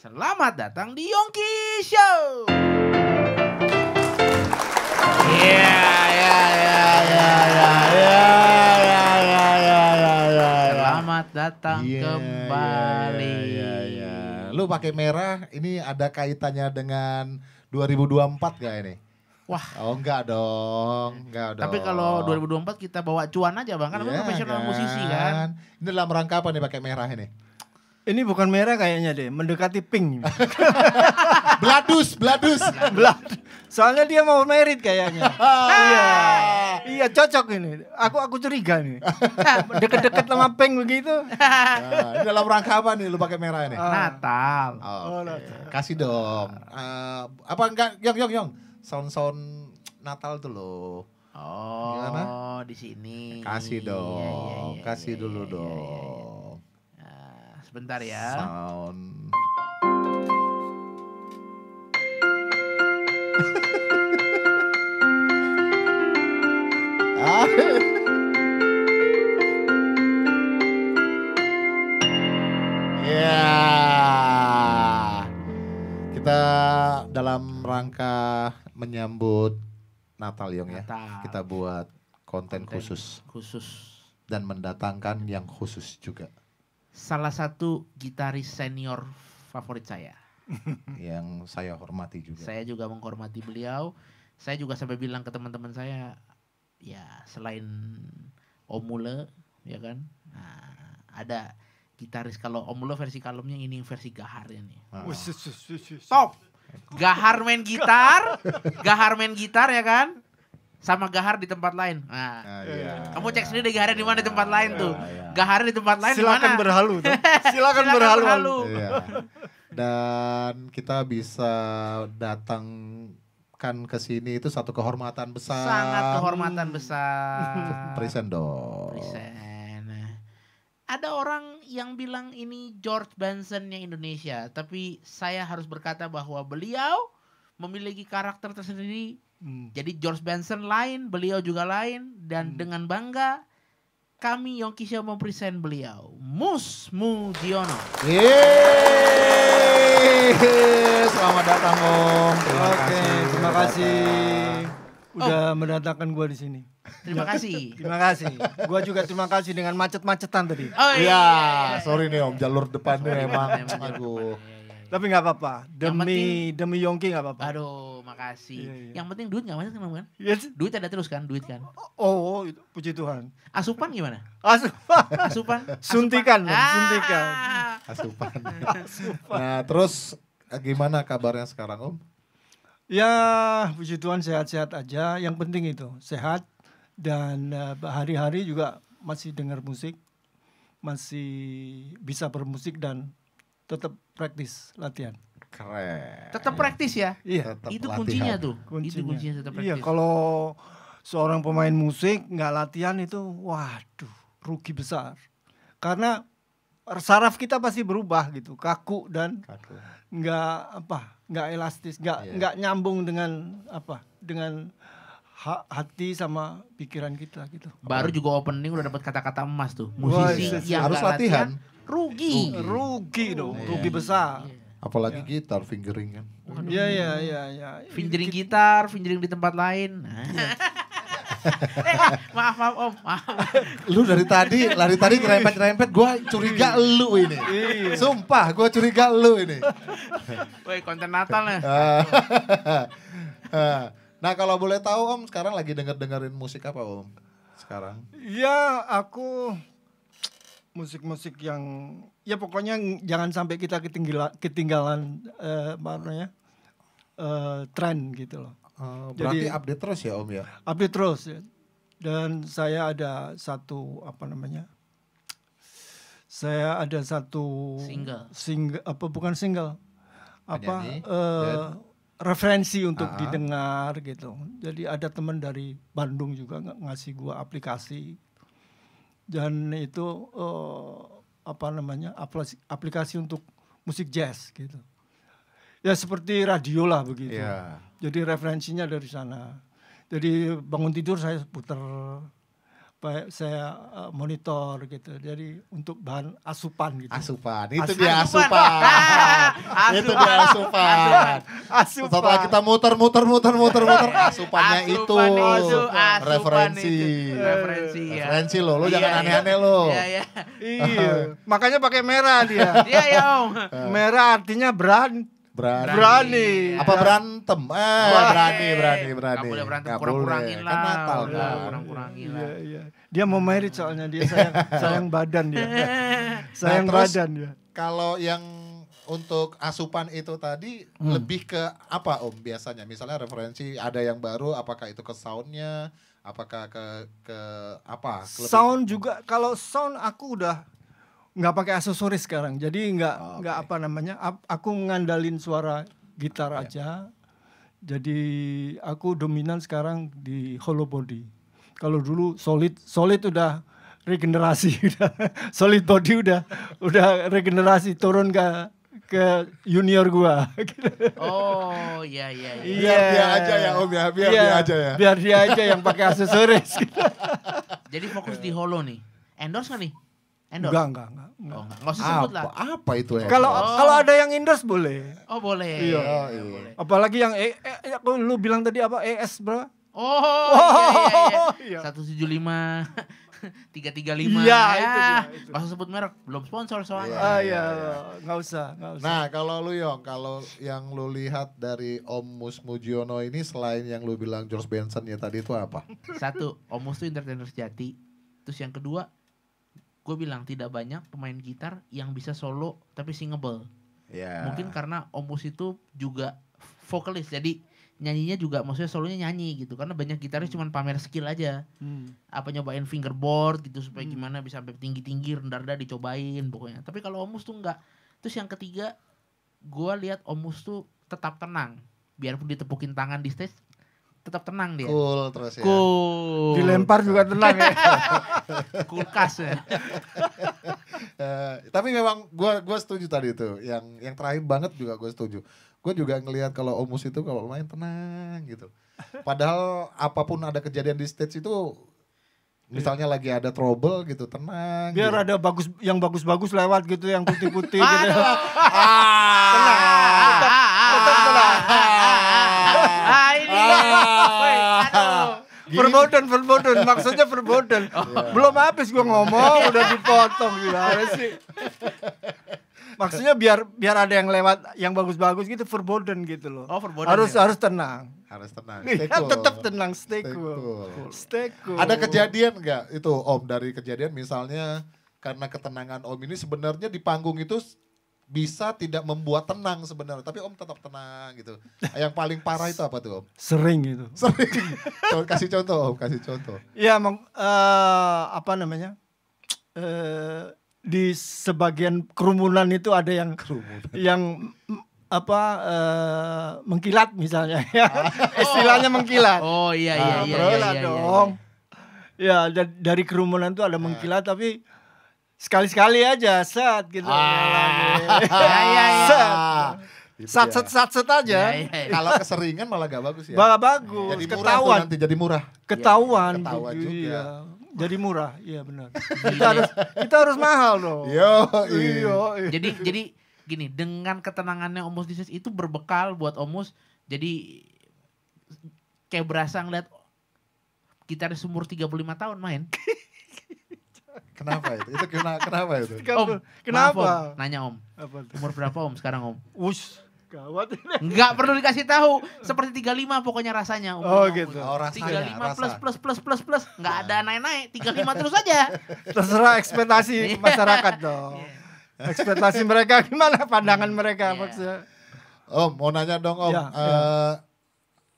Selamat datang di Yongki Show. Selamat datang yeah, iya, kembali. Yeah, yeah, yeah. Lu pakai merah, ini ada kaitannya dengan 2024 gak ini? Wah. Oh enggak dong, enggak dong. Tapi kalau 2024 kita bawa cuan aja bang, iya, kan yeah, profesional kan? musisi kan. Ini dalam rangka apa nih pakai merah ini? Ini bukan merah kayaknya deh, mendekati pink. bladus, bladus. Blad. Soalnya dia mau merit kayaknya. Ah. iya. Iya, cocok ini. Aku aku curiga nih. Deket-deket sama pink begitu. nah, ini dalam rangka apa nih lu pakai merah ini? Ah. Natal. Oh, okay. Kasih dong. Uh, apa enggak Yong Yong Yong? Sound-sound Natal tuh loh. Oh, Gimana? di sini. Kasih iya, iya, dong. Ya, ya, ya, kasih iya, dulu dong. Sebentar ya. Sound. ya. Kita dalam rangka menyambut Natal Yong ya. Kita buat konten, konten khusus. Khusus. Dan mendatangkan yang khusus juga salah satu gitaris senior favorit saya. yang saya hormati juga. Saya juga menghormati beliau. Saya juga sampai bilang ke teman-teman saya, ya selain Om Mule, ya kan, nah, ada gitaris kalau Om Mule versi kalumnya ini versi gahar ya Oh. Top. Gahar main gitar, gahar main gitar ya kan? sama gahar di tempat lain. Nah, Uh, yeah, iya. kamu cek sendiri Gahar di mana di tempat lain tuh. yeah. Iya. Gahar di tempat lain Silakan dimana? berhalu tuh. Silakan, Silakan berhalu. berhalu. Iya. Dan kita bisa datang kan ke sini itu satu kehormatan besar. Sangat kehormatan besar. Present dong. Present. Ada orang yang bilang ini George Bensonnya Indonesia, tapi saya harus berkata bahwa beliau memiliki karakter tersendiri Hmm. Jadi George Benson lain, beliau juga lain dan hmm. dengan bangga kami Yongki Show mempresent beliau Mus Mujiono. Yeay. Selamat datang Om. Terima Oke, kasih. Terima kasih. Udah oh. mendatangkan gua di sini. Terima iya. kasih. terima kasih. Gua juga terima kasih dengan macet-macetan tadi. Oh iya. Ya, sorry nih Om, jalur depannya emang. emang. Aduh. Tapi nggak apa-apa. Demi penting, demi Yongki nggak apa-apa. Aduh, makasih. Iya, iya. Yang penting duit nggak banyak kan? Yes. Duit ada terus kan, duit kan. Oh, oh itu, puji Tuhan. Asupan gimana? Asupan. Asupan. Suntikan, ah. suntikan. Asupan. Asupan. Nah, terus gimana kabarnya sekarang, Om? Ya, puji Tuhan sehat-sehat aja. Yang penting itu sehat dan eh, hari-hari uh, juga masih dengar musik, masih bisa bermusik dan tetap praktis latihan. Keren. Tetap praktis ya. Iya. Tetap itu latihan. kuncinya tuh. Kuncinya. Itu kuncinya tetap iya, praktis. Iya kalau seorang pemain musik nggak latihan itu waduh rugi besar. Karena saraf kita pasti berubah gitu kaku dan nggak apa nggak elastis nggak yeah. nggak nyambung dengan apa dengan ha hati sama pikiran kita gitu baru juga opening udah dapat kata-kata emas tuh musisi Wah, iya, iya, yang harus latihan rugi. Rugi, dong, yeah. Oh, iya. rugi besar. Iya. Apalagi ya. gitar fingering kan. Iya iya iya iya. Fingering gitar, fingering di tempat lain. Iya. eh, ah, maaf maaf om maaf. lu dari tadi lari tadi nyerempet nyerempet gue curiga lu ini sumpah gue curiga lu ini woi konten Natal ya ah. Ah. nah kalau boleh tahu om sekarang lagi denger dengerin musik apa om sekarang ya aku musik-musik yang ya pokoknya jangan sampai kita ketinggalan ketinggalan eh, uh, ya eh, tren gitu loh. Uh, berarti Jadi, update terus ya Om ya? Update terus. Ya. Dan saya ada satu apa namanya? Saya ada satu single, single apa bukan single, apa eh uh, referensi untuk uh ah. -huh. didengar gitu. Jadi ada teman dari Bandung juga ngasih gua aplikasi dan itu uh, apa namanya aplikasi, aplikasi untuk musik jazz gitu ya seperti radio lah begitu yeah. jadi referensinya dari sana jadi bangun tidur saya putar saya eh, monitor gitu. Jadi untuk bahan asupan gitu. Asupan. Itu dia asupan. itu dia asupan. asupan. Setelah kita muter-muter muter-muter muter asupannya itu. referensi. Referensi ya. Referensi lo, lo iya, jangan iya. aneh-aneh lo. Iya, Makanya pakai merah dia. Iya, ya Om. Eh. Merah artinya berani. Berani. berani. Apa berani? berantem. Ah, Wah, berani, berani, berani. Gak boleh berantem, kurang-kurangin lah. Kan Natal kan. Kurang-kurangin lah. Iya, iya. Dia mau merit soalnya, dia sayang, sayang badan dia. Nah, sayang nah, badan dia. Kalau yang untuk asupan itu tadi hmm. lebih ke apa om biasanya? Misalnya referensi ada yang baru, apakah itu ke soundnya? Apakah ke ke apa? Ke sound lebih... juga kalau sound aku udah nggak pakai aksesoris sekarang jadi nggak oh, nggak okay. apa namanya aku ngandalin suara gitar yeah. aja jadi aku dominan sekarang di hollow body. Kalau dulu solid, solid udah regenerasi, udah solid body udah udah regenerasi turun ke ke junior gua. oh iya, iya iya. Iya biar dia aja ya Om ya, biar yeah, dia aja ya. Biar dia aja yang pakai aksesoris. Jadi fokus di hollow nih. Endorse gak nih? Endorse? Enggak, enggak, enggak. enggak. Oh, enggak. Enggak usah sebut lah. Apa itu ya? Kalau oh. kalau ada yang endorse boleh. Oh, boleh. Iya, iya. Oh, boleh. Iya. Apalagi yang eh, e, aku lu bilang tadi apa? ES, Bro. Oh, oh iya, iya, iya. 175. Iya. tiga tiga lima iya, ya, Itu dia, itu. Masa sebut merek belum sponsor soalnya Iya, ah, ya, Enggak nggak usah enggak usah nah kalau lu Yong kalau yang lu lihat dari Om Mus Mujiono ini selain yang lu bilang George Benson ya tadi itu apa satu Om Mus itu entertainer sejati terus yang kedua gue bilang tidak banyak pemain gitar yang bisa solo tapi singable. Yeah. Mungkin karena Omus itu juga vokalis jadi nyanyinya juga maksudnya solonya nyanyi gitu karena banyak gitaris hmm. cuma pamer skill aja hmm. apa nyobain fingerboard gitu supaya hmm. gimana bisa sampai tinggi tinggi rendah rendah dicobain pokoknya tapi kalau omus tuh enggak terus yang ketiga gue lihat omus tuh tetap tenang biarpun ditepukin tangan di stage tetap tenang dia. Cool terus ya. Cool. Dilempar juga tenang ya. Kulkas ya. uh, tapi memang gue gua setuju tadi itu. Yang yang terakhir banget juga gue setuju. Gue juga ngelihat kalau Omus itu kalau main tenang gitu. Padahal apapun ada kejadian di stage itu misalnya lagi ada trouble gitu tenang biar gitu. ada bagus yang bagus-bagus lewat gitu yang putih-putih gitu ah, tenang verboten verboten maksudnya verboten oh. belum habis gue ngomong udah dipotong gimana sih maksudnya biar biar ada yang lewat yang bagus-bagus gitu verboten gitu loh. Oh, verboten. Harus ya? harus tenang. Harus tenang. Iya, stay cool. tetap tenang, stay, stay cool. Stay cool. Ada kejadian enggak itu Om dari kejadian misalnya karena ketenangan Om ini sebenarnya di panggung itu bisa tidak membuat tenang sebenarnya, tapi Om tetap tenang gitu. Yang paling parah itu apa tuh Om? Sering itu. Sering. Coba kasih contoh Om, kasih contoh. Iya, uh, apa namanya? Uh, di sebagian kerumunan itu ada yang kerumunan. yang mm, apa uh, mengkilat misalnya ya. oh. Istilahnya mengkilat. Oh iya iya nah, iya, iya, iya, iya dong. Iya, iya. Ya dari kerumunan itu ada mengkilat iya. tapi sekali-sekali aja set gitu. Ah. Iya, iya. Gitu ya, ya, ya. Set. Sat set set aja. Iya, Kalau keseringan malah gak bagus ya. Malah bagus. Jadi ketahuan nanti jadi murah. Ketahuan. Ya, ketahuan juga. Iya. Jadi murah, iya benar. kita harus kita harus mahal loh. Yo, iya. Jadi jadi gini, dengan ketenangannya Omus Dises itu berbekal buat Omus. Jadi kayak berasa ngeliat kita ada umur lima tahun main. Kenapa itu? Itu kena, kenapa itu? Kan om, kenapa? Maaf, om. Nanya om. Apa itu? Umur berapa om sekarang om? Wush. Gawat ini. Enggak perlu dikasih tahu. Seperti 35 pokoknya rasanya. Umur oh gitu. Oh, rasanya, 35 rasa. plus plus plus plus plus. Enggak ada nah. naik-naik. 35 terus aja. Terserah ekspektasi iya. masyarakat dong. Yeah. Ekspektasi mereka gimana? Pandangan iya. mereka iya. maksudnya. Om, mau nanya dong om. Ya, yeah, uh,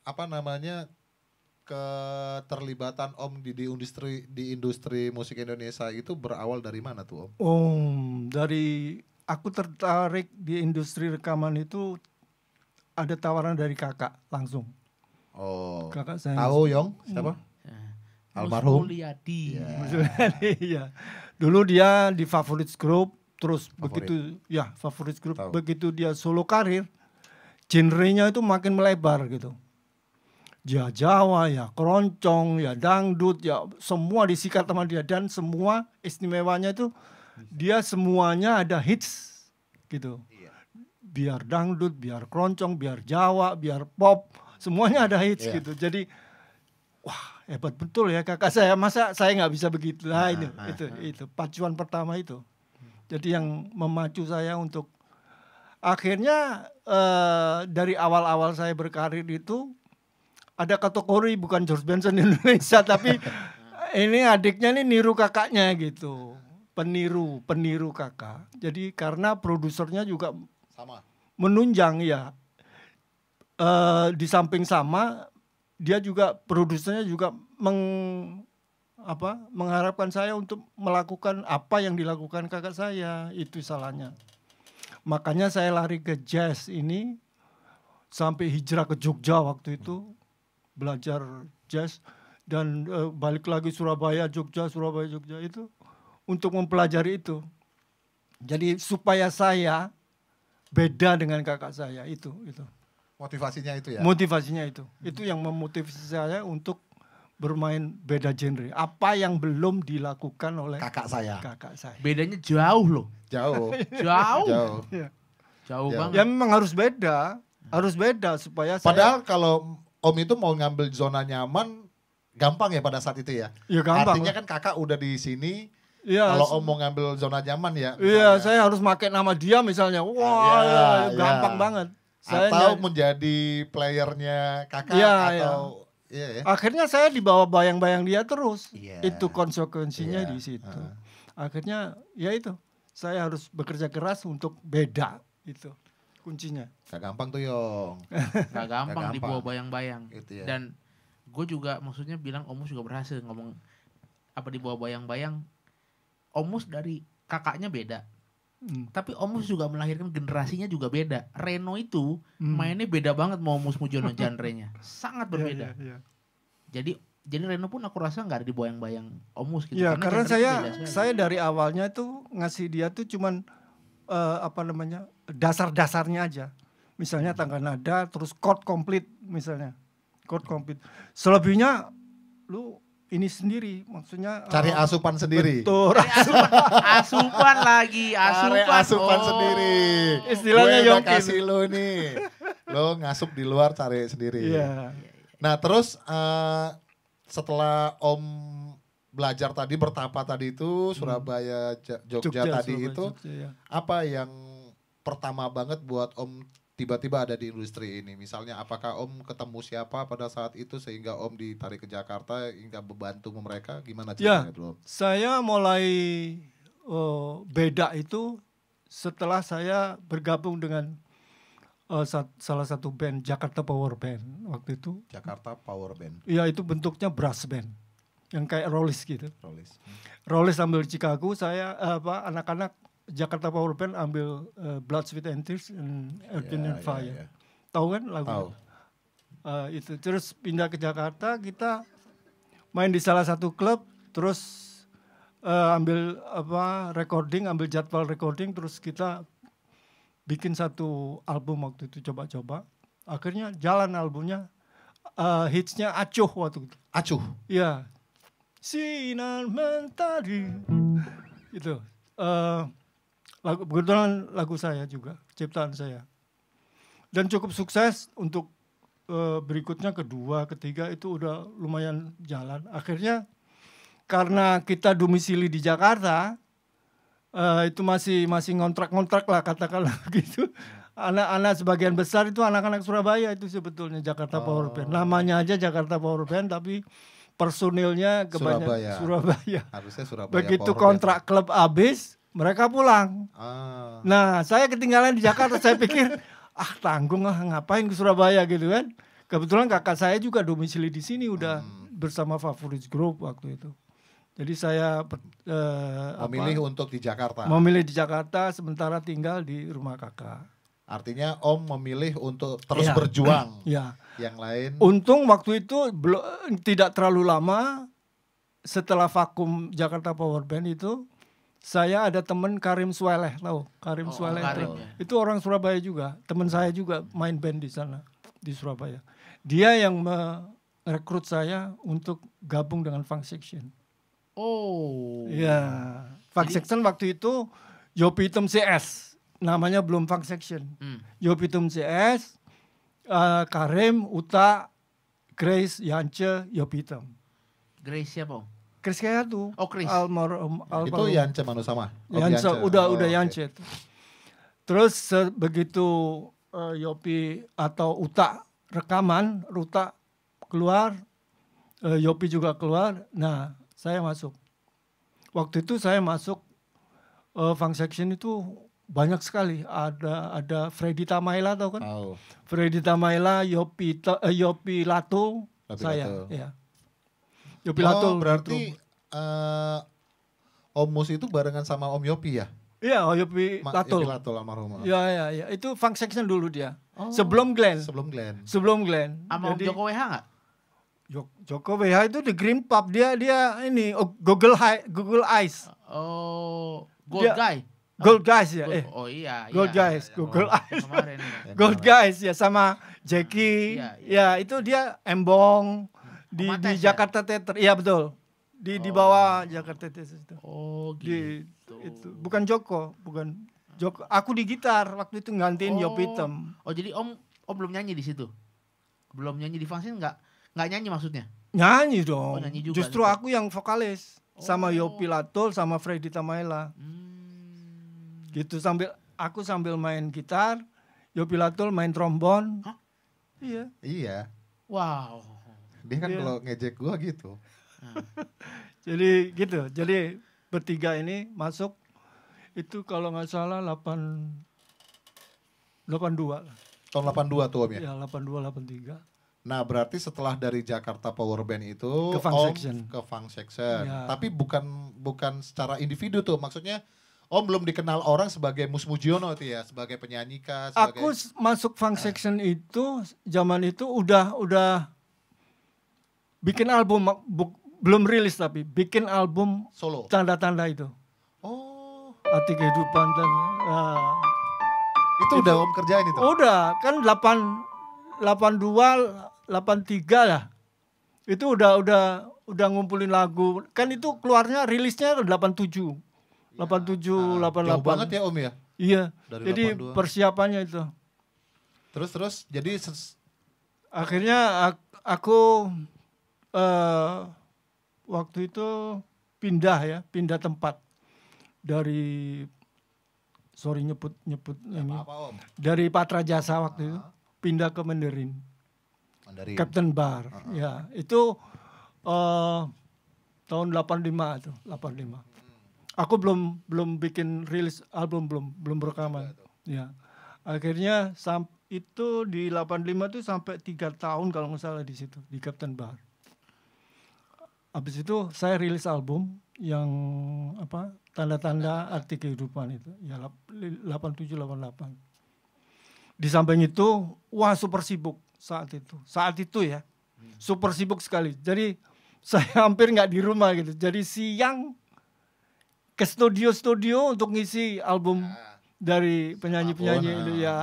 Apa namanya? keterlibatan Om di, di industri di industri musik Indonesia itu berawal dari mana tuh Om? Om dari aku tertarik di industri rekaman itu ada tawaran dari kakak langsung. Oh. Kakak saya. Tahu Yong hmm. siapa? Hmm. Almarhum. Mulyadi. Iya. Iya. Dulu dia di Favorite Group terus Favorit. begitu ya Favorite Group Tau. begitu dia solo karir genrenya itu makin melebar gitu ya Jawa, ya keroncong, ya dangdut, ya semua disikat sama dia dan semua istimewanya itu dia semuanya ada hits gitu. Iya. Biar dangdut, biar keroncong, biar Jawa, biar pop, semuanya ada hits yeah. gitu. Jadi wah hebat betul ya kakak saya masa saya nggak bisa begitu nah, ini nah, itu nah. nah. itu pacuan pertama itu jadi yang memacu saya untuk akhirnya eh, dari awal-awal saya berkarir itu ada kategori bukan George Benson Indonesia tapi ini adiknya ini niru kakaknya gitu peniru peniru kakak jadi karena produsernya juga sama menunjang ya e, di samping sama dia juga produsernya juga meng apa mengharapkan saya untuk melakukan apa yang dilakukan kakak saya itu salahnya makanya saya lari ke jazz ini sampai hijrah ke Jogja waktu itu belajar jazz dan uh, balik lagi Surabaya, Jogja, Surabaya, Jogja itu untuk mempelajari itu. Jadi supaya saya beda dengan kakak saya itu itu. Motivasinya itu ya. Motivasinya itu. Hmm. Itu yang memotivasi saya untuk bermain beda genre. Apa yang belum dilakukan oleh kakak saya? Kakak saya. Bedanya jauh loh. Jauh. jauh. Jauh. Ya. Jauh, jauh banget. Ya memang harus beda, harus beda supaya. Padahal saya... kalau Om itu mau ngambil zona nyaman gampang ya pada saat itu ya. Iya gampang. Artinya kan kakak udah di sini. Iya. Kalau om mau ngambil zona nyaman ya. Iya, saya harus pakai nama dia misalnya. Wah, wow, ya, ya, gampang ya. banget. Saya atau nyari. menjadi playernya kakak ya, atau ya. Ya, ya. Akhirnya saya dibawa bayang-bayang dia terus. Ya. Itu konsekuensinya ya. di situ. Uh. Akhirnya ya itu. Saya harus bekerja keras untuk beda itu kuncinya? Gak gampang tuh Yong. Gak gampang, gampang. dibawa bayang-bayang. Gitu ya. Dan gue juga maksudnya bilang Omus juga berhasil ngomong apa dibawa bayang-bayang. Omus dari kakaknya beda. Hmm. Tapi Omus juga melahirkan generasinya juga beda. Reno itu hmm. mainnya beda banget mau Omus Mujono genre-nya. Sangat iya, berbeda. Yeah, yeah, yeah. Jadi jadi Reno pun aku rasa nggak ada di bayang-bayang Omus gitu. Ya, karena, karena saya saya dari awalnya itu ngasih dia tuh cuman uh, apa namanya dasar-dasarnya aja. Misalnya tangga nada, terus chord komplit misalnya, chord komplit. Selebihnya lu ini sendiri, maksudnya cari uh, asupan sendiri. Betul. asupan, asupan lagi, asupan. Cari asupan oh. sendiri. Istilahnya yang kasih lu nih, lu ngasup di luar cari sendiri. Yeah. Iya, iya, iya. Nah terus uh, setelah Om belajar tadi bertapa tadi itu hmm. Surabaya Jogja, Jogja tadi Surabaya, itu Jogja, ya. apa yang pertama banget buat Om tiba-tiba ada di industri ini misalnya apakah Om ketemu siapa pada saat itu sehingga Om ditarik ke Jakarta hingga membantu mereka gimana ya, ceritanya ya, dulu saya mulai uh, beda itu setelah saya bergabung dengan uh, eh, sat, salah satu band Jakarta Power Band waktu itu Jakarta Power Band iya itu bentuknya brass band yang kayak Rollis gitu. Rollis. Rollis ambil Chicago, saya eh, apa anak-anak Jakarta Power Band ambil uh, Blood, Sweat and Tears and Earth yeah, and ya, Fire. Yeah, yeah. Tahu kan lagu? itu? Uh, eh, itu terus pindah ke Jakarta, kita main di salah satu klub, terus uh, ambil apa recording, ambil jadwal recording, terus kita bikin satu album waktu itu coba-coba. Akhirnya jalan albumnya, uh, hitsnya acuh waktu itu. Acuh. Iya, sinar mentari itu uh, lagu kebetulan lagu saya juga ciptaan saya dan cukup sukses untuk uh, berikutnya kedua ketiga itu udah lumayan jalan akhirnya karena kita domisili di Jakarta uh, itu masih masih ngontrak-ngontrak lah katakanlah gitu anak-anak sebagian besar itu anak-anak Surabaya itu sebetulnya Jakarta oh. Power Band namanya aja Jakarta Power Band tapi personilnya ke Surabaya. Surabaya. Harusnya Surabaya. Begitu kontrak ya. klub habis, mereka pulang. Ah. Nah, saya ketinggalan di Jakarta, saya pikir ah tanggung ah ngapain ke Surabaya gitu kan. Kebetulan kakak saya juga domisili di sini udah hmm. bersama Favorit Group waktu itu. Jadi saya uh, memilih apa, untuk di Jakarta. Memilih di Jakarta sementara tinggal di rumah kakak. Artinya Om memilih untuk terus ya. berjuang. Ya. Yang lain. Untung waktu itu tidak terlalu lama setelah vakum Jakarta Power Band itu saya ada teman Karim Sueleh tahu Karim oh, Sueleh itu, ya. itu orang Surabaya juga teman saya juga main band di sana di Surabaya dia yang merekrut saya untuk gabung dengan Funk Section oh ya Funk Section waktu itu Yopi Hitam CS namanya belum funk section. Hmm. Yopitum CS, uh, Karim, Uta, Grace, Yance, Yopitum. Grace siapa? Chris kayak tuh. Oh Chris. Almar, um, Almar. Itu Yance mana sama? Oh, Yance, udah oh, udah okay. Yance. Terus begitu uh, Yopi atau Uta rekaman, Ruta keluar, uh, Yopi juga keluar. Nah, saya masuk. Waktu itu saya masuk uh, funk section itu banyak sekali ada ada Freddy Tamaila tau kan? Oh. Freddy Tamaila Yopi uh, Yopi Lato, Lato, saya, ya. Yopi oh, Lato. berarti uh, Om Mus itu barengan sama Om Yopi ya? Iya, oh Yopi Latul. Yopi Latul almarhum. Iya, iya, iya. Itu Fang Section dulu dia. Oh. Sebelum Glenn. Sebelum Glenn. Sebelum Glenn. Sama Jadi, Joko WH gak? Joko WH itu di Green Pub dia dia ini oh, Google High, Google Eyes. Oh, Gold dia, Guy. Gold Guys ya. eh. Oh iya. iya. Oh, iya ya. Gold iya, Guys, iya, Google Eyes. Kemarin, Gold Guys ya sama Jackie. Iya, iya. Ya itu dia embong di, di ya? Jakarta ya? Theater. Iya betul. Di oh. oh. di bawah Jakarta Theater itu. Oh gitu. Di, itu bukan Joko, bukan Joko. Aku di gitar waktu itu ngantin oh. Yop Hitam. Oh jadi Om Om belum nyanyi di situ. Belum nyanyi di Vaksin nggak nggak nyanyi maksudnya? Nyanyi dong. Oh, nyanyi juga, Justru gitu. aku yang vokalis oh. sama Yopi Latul sama Freddy Tamaela. Hmm Gitu sambil aku sambil main gitar, Yopi Latul main trombon. Iya. Iya. Wow. Dia kan iya. kalau ngejek gua gitu. Hmm. jadi gitu. Jadi bertiga ini masuk itu kalau nggak salah 8 82. Tahun 82 tuh Om ya? ya 82 83. Nah, berarti setelah dari Jakarta Power Band itu ke Funk Section. Ke Funk Section. Ya. Tapi bukan bukan secara individu tuh, maksudnya Om oh, belum dikenal orang sebagai Mus Mujiono itu ya, sebagai penyanyi kah? Sebagai... Aku masuk funk ah. section uh. itu zaman itu udah udah bikin album bu, belum rilis tapi bikin album solo. Tanda-tanda itu. Oh, arti kehidupan dan uh, ya. itu, itu udah Om kerjain itu. Udah, kan 8 82 83 lah. Itu udah udah udah ngumpulin lagu. Kan itu keluarnya rilisnya 87. 87, nah, 88. Jauh banget ya Om ya? Iya. Dari jadi 82. persiapannya itu. Terus terus jadi akhirnya aku uh, waktu itu pindah ya, pindah tempat dari sorry nyebut nyebut ya, ini. Apa, om. Dari Patra Jasa waktu uh -huh. itu pindah ke Mandarin. Mandarin. Captain Bar. Uh -huh. Ya, itu uh, tahun 85 itu, 85 aku belum belum bikin rilis album belum belum rekaman Ya. Akhirnya sam itu di 85 tuh sampai tiga tahun kalau nggak salah di situ di Captain Bar. Habis itu saya rilis album yang apa tanda-tanda arti kehidupan itu ya 87 88. Di samping itu wah super sibuk saat itu. Saat itu ya. Hmm. Super sibuk sekali. Jadi saya hampir nggak di rumah gitu. Jadi siang ke studio-studio untuk ngisi album ya. dari penyanyi-penyanyi ah. itu -penyanyi. ya.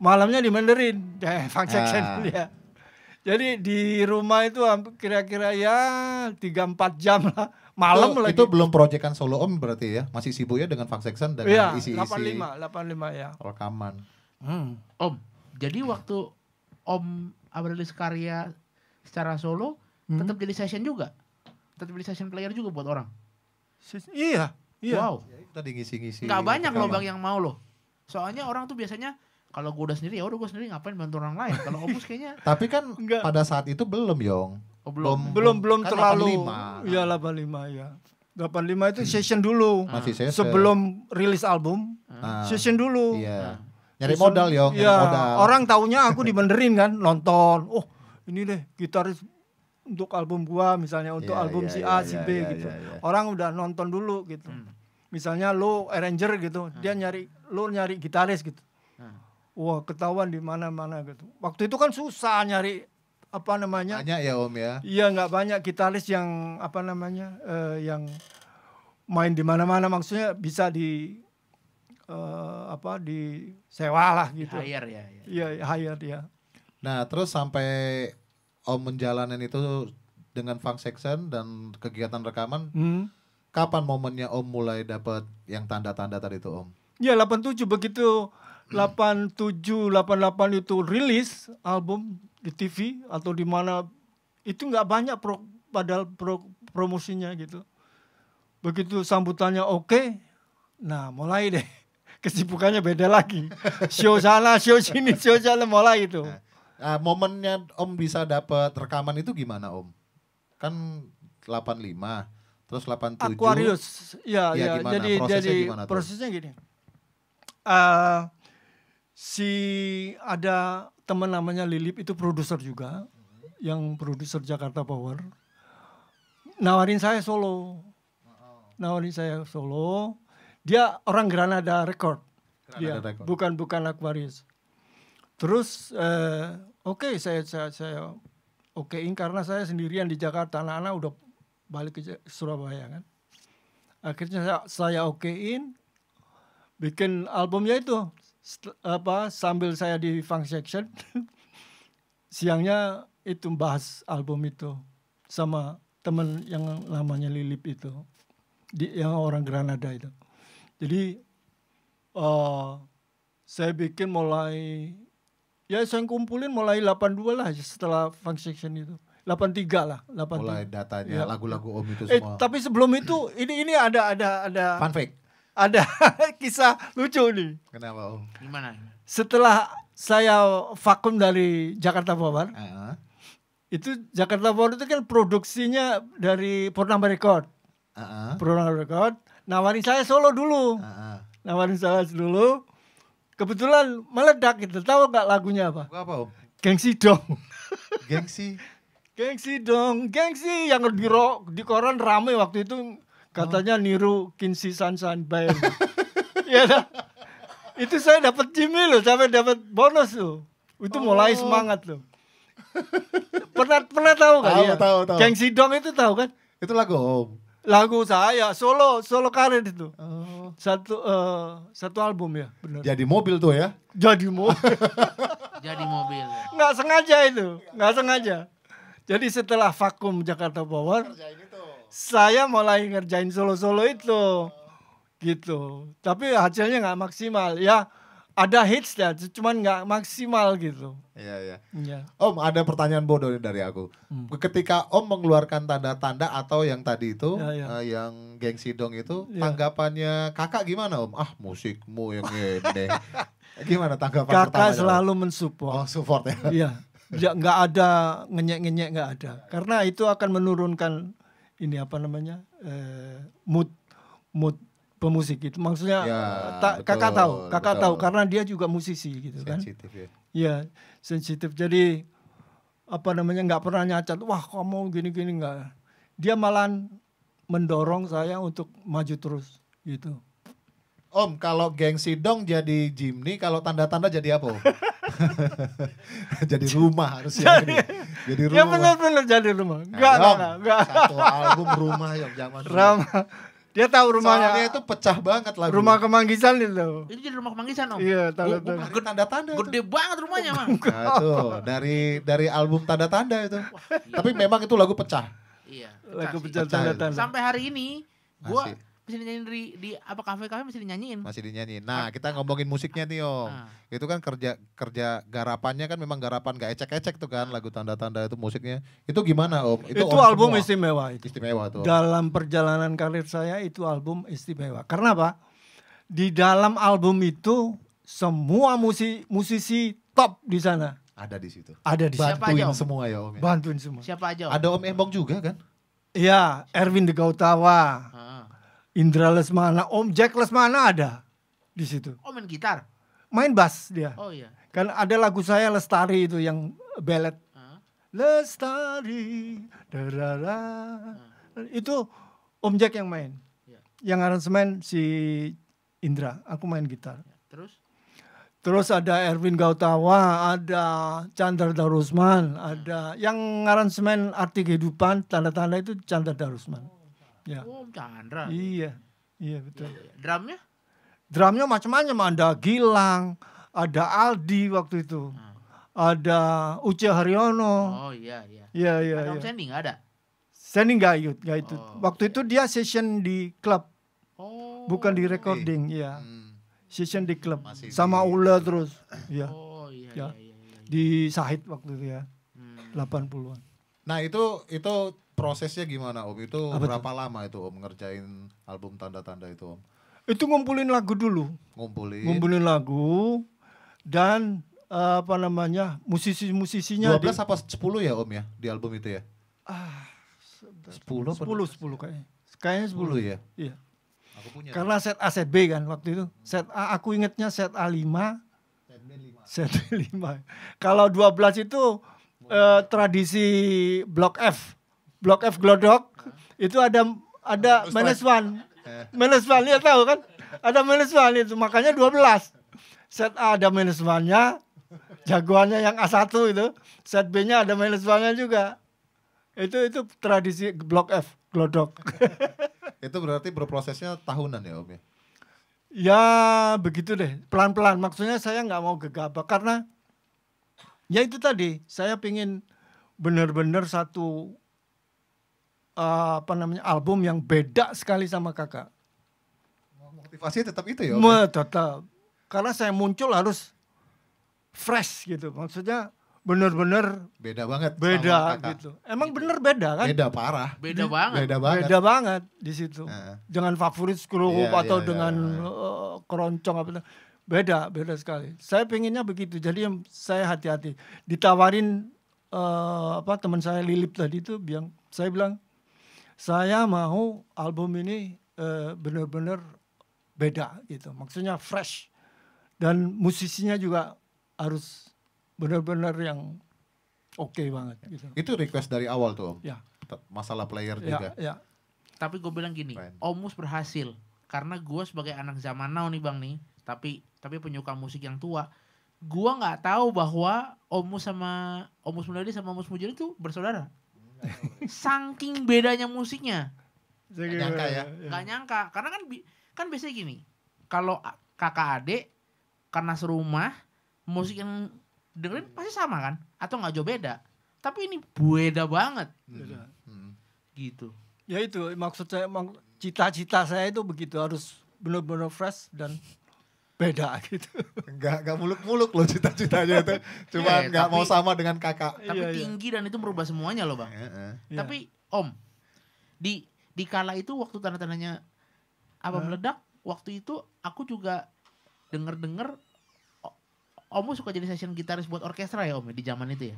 Malamnya di Mandarin, eh, Fang Jackson ya. Jadi di rumah itu kira-kira ya 3-4 jam lah malam itu, lagi. Itu belum proyekan solo om berarti ya? Masih sibuk ya dengan Fang Jackson dari iya, isi-isi ya, 85, 85 ya. Rekaman. Hmm. Om, jadi waktu Om rilis karya secara solo hmm. tetap jadi session juga. Tetap jadi session player juga buat orang. Iya, iya. Wow. Ya, tadi ngisi-ngisi. Gak banyak loh bang yang mau loh. Soalnya orang tuh biasanya kalau gue udah sendiri ya udah gue sendiri ngapain bantu orang lain. Kalau opus kayaknya. Tapi kan Enggak. pada saat itu belum Yong. Oh, belum. Belum belum kan terlalu. 85. Iya 85 ya. 85 itu hmm. session dulu. Ah. Masih session. Sebelum rilis album. Ah. ah. Session dulu. Iya. Ah. Nyari modal Yong. Iya. Modal. Orang taunya aku dibenerin kan nonton. Oh ini deh gitaris untuk album gua misalnya untuk yeah, album yeah, si A yeah, si iya, B yeah, gitu. Yeah, yeah. Orang udah nonton dulu gitu. Hmm. Misalnya lo arranger gitu, hmm. dia nyari lo nyari gitaris gitu. Hmm. Wah, ketahuan di mana-mana gitu. Waktu itu kan susah nyari apa namanya? Banyak ya Om ya. Iya, nggak banyak gitaris yang apa namanya? Uh, yang main di mana-mana maksudnya bisa di uh, apa disewa lah gitu. Hire ya. ya. Iya, ya, hire ya. Nah, terus sampai Om menjalanin itu dengan funk section dan kegiatan rekaman. Hmm. Kapan momennya Om mulai dapat yang tanda-tanda tadi itu Om? Ya 87 begitu 87 88 itu rilis album di TV atau di mana itu nggak banyak pro, padahal pro, promosinya gitu. Begitu sambutannya oke, okay, nah mulai deh kesibukannya beda lagi. Show sana, show sini, show sana mulai itu. Nah Nah, momennya Om bisa dapat rekaman itu gimana Om? Kan 85 terus 87 Aquarius ya ya, ya gimana? jadi prosesnya jadi gimana tuh? prosesnya gini uh, si ada teman namanya Lilip itu produser juga hmm. yang produser Jakarta Power nawarin saya solo nawarin saya solo dia orang Granada Record Granada dia Record. bukan bukan Aquarius Terus eh, oke okay, saya saya saya okein karena saya sendirian di Jakarta, anak-anak udah balik ke Surabaya kan. Akhirnya saya, saya okein bikin albumnya itu apa sambil saya di funk section siangnya itu bahas album itu sama teman yang namanya Lilip itu di yang orang Granada itu. Jadi uh, saya bikin mulai Ya saya kumpulin mulai 82 lah setelah Funk Section itu. 83 lah, 83. Mulai datanya ya. lagu-lagu ya. Om itu eh, semua. Eh, tapi sebelum itu ini ini ada ada ada fun fact. Ada kisah lucu nih. Kenapa Om? Gimana? Setelah saya vakum dari Jakarta Power. Uh -huh. Itu Jakarta Power itu kan produksinya dari Purnama Record. Uh -huh. Purnama Record nawarin saya solo dulu. Uh -huh. Nawarin saya dulu kebetulan meledak gitu. Tahu nggak lagunya apa? Apa om? Gengsi dong. Gengsi. gengsi dong, gengsi yang di, di koran rame waktu itu katanya oh. niru Kinsi Sansan Bayern. Iya dah. Itu saya dapat Jimmy loh, sampai dapat bonus loh. Itu oh. mulai semangat loh. pernah pernah tahu kan? Tahu, ya? tahu, tahu. Gengsi dong itu tahu kan? Itu lagu Om. Lagu saya solo solo karet itu. Oh satu uh, satu album ya benar jadi mobil tuh ya jadi mobil jadi mobil ya? nggak sengaja itu nggak sengaja jadi setelah vakum Jakarta Power saya mulai ngerjain solo solo itu gitu tapi hasilnya nggak maksimal ya ada hits ya, cuman nggak maksimal gitu. Iya iya. Ya. Om ada pertanyaan bodoh dari aku. Hmm. Ketika Om mengeluarkan tanda-tanda atau yang tadi itu, ya, ya. Uh, yang geng sidong itu, ya. tanggapannya kakak gimana Om? Ah musikmu yang gede. gimana tanggapan kakak selalu om? mensupport. Oh support ya. Iya. Ya nggak ada ngenyek ngenyek nggak ada. Karena itu akan menurunkan ini apa namanya eh, mood mood pemusik gitu. Maksudnya ya, eh, ta, betul, kakak tahu, kakak betul. tahu karena dia juga musisi gitu kan. sensitif, kan. ya, ya. sensitif. Jadi apa namanya nggak pernah nyacat. Wah kamu gini-gini nggak. Dia malah mendorong saya untuk maju terus gitu. Om, kalau gengsi dong jadi Jimny, kalau tanda-tanda jadi apa? jadi rumah harusnya. Jadi, jadi ya, rumah. Ya benar-benar jadi rumah. Nah, nggak nggak Satu album rumah yang zaman rumah. rumah dia tahu rumahnya. Soalnya itu pecah banget lagi. Rumah kemanggisan itu. Itu jadi rumah kemanggisan om. Iya tanda tanda. Gede tanda tanda. Gede banget rumahnya mah. Nah, itu dari dari album tanda tanda itu. Wah, Tapi iya. memang itu lagu pecah. Iya. Pecah lagu pecah tanda tanda. Sampai hari ini, gua masih dinyanyiin di, di apa kafe-kafe masih dinyanyiin. Masih dinyanyiin. Nah, nah. kita ngomongin musiknya om Nah. Itu kan kerja kerja garapannya kan memang garapan gak ecek-ecek tuh kan lagu tanda-tanda itu musiknya. Itu gimana Om? Itu, itu om album semua. istimewa itu. Istimewa tuh. Dalam perjalanan karir saya itu album istimewa. Karena apa? Di dalam album itu semua musisi musisi top di sana. Ada di situ. Ada di situ. Bantuin aja, om? semua ya Om. Ya. Bantuin semua. Siapa aja Om? Ada Om Embong juga kan? Iya, Erwin Degautawa tawa. Ah. Indra Lesmana, Om Jack Lesmana ada di situ. Oh main gitar? Main bass dia. Oh iya. Kan ada lagu saya Lestari itu yang belet. Huh? Lestari, darara. Huh? Itu Om Jack yang main. Yeah. Yang aransemen si Indra, aku main gitar. Iya. Terus? Terus ada Erwin Gautawa, ada Chandra Darusman, ada yang aransemen arti kehidupan, tanda-tanda itu Chandra Darusman. Oh. Ya. Oh, Chandra. Iya. Iya, betul. Ya, ya. Drumnya? Drumnya macam-macam, ada Gilang, ada Aldi waktu itu. Hmm. Ada Uce Haryono. Oh iya iya. Iya iya. Ada iya. Sandy nggak ada? Sandy nggak ikut, nggak itu. Oh, waktu iya. itu dia session di klub. Oh. Bukan di recording, okay. ya. Hmm. Session di klub. Masih Sama di... Ula terus. Iya. Oh iya, ya. iya, iya, iya, iya. Di Sahid waktu itu ya. Hmm. 80-an. Nah, itu itu prosesnya gimana Om? Itu Apa berapa itu? lama itu Om ngerjain album tanda-tanda itu Om? Itu ngumpulin lagu dulu. Ngumpulin. Ngumpulin lagu dan uh, apa namanya musisi-musisinya 12 di, apa 10 ya Om ya di album itu ya? Ah, sepuluh 10 10 10 kayaknya. Kayaknya 10, 10 ya. Iya. Aku punya. Karena set A set B kan waktu itu. Set A aku ingetnya set A5. Set B5. Set B5. Kalau 12 itu eh, tradisi blok F. Blok F Glodok itu ada ada minus one. Minus one lihat eh. tahu kan? Ada minus one itu makanya 12. Set A ada minus one-nya, jagoannya yang a satu itu, set B-nya ada minus one-nya juga. Itu itu tradisi Blok F Glodok. itu berarti berprosesnya tahunan ya, Om ya? Ya begitu deh, pelan-pelan. Maksudnya saya nggak mau gegabah karena ya itu tadi saya pingin benar-benar satu uh, apa namanya album yang beda sekali sama kakak. Motivasinya tetap itu ya? Okay? Ya? tetap. Karena saya muncul harus fresh gitu. Maksudnya benar-benar beda banget. Beda gitu. Emang gitu. bener beda kan? Beda parah. Beda banget. Beda banget. Beda banget di situ. Uh. Dengan favorit grup iya, yeah, atau yeah, dengan yeah, yeah. Uh, keroncong apa Beda, beda sekali. Saya pengennya begitu. Jadi saya hati-hati. Ditawarin uh, apa teman saya Lilip tadi itu bilang saya bilang saya mau album ini uh, benar-benar beda gitu. Maksudnya fresh dan musisinya juga harus benar-benar yang oke okay banget gitu. Itu request dari awal tuh Om. Ya. Masalah player ya, juga. Ya. Tapi gue bilang gini, Omus berhasil karena gue sebagai anak zaman now nih Bang nih, tapi tapi penyuka musik yang tua, gue nggak tahu bahwa Omus sama Omus Mulyadi sama Omus Mujir itu bersaudara. Saking bedanya musiknya. Gak nyangka ya. ya. Gak nyangka. Karena kan kan biasanya gini. Kalau kakak adik karena serumah musik yang dengerin pasti sama kan atau nggak jauh beda tapi ini beda banget beda. Hmm. gitu ya itu maksud saya cita-cita saya itu begitu harus benar-benar fresh dan beda gitu. Enggak, enggak muluk-muluk loh cita-citanya itu. Cuma yeah, enggak tapi, mau sama dengan kakak. Tapi yeah, iya. tinggi dan itu merubah semuanya loh, Bang. Yeah, yeah. Tapi Om di di kala itu waktu tanda-tandanya apa meledak, waktu itu aku juga denger-denger Om suka jadi session gitaris buat orkestra ya Om ya, di zaman itu ya.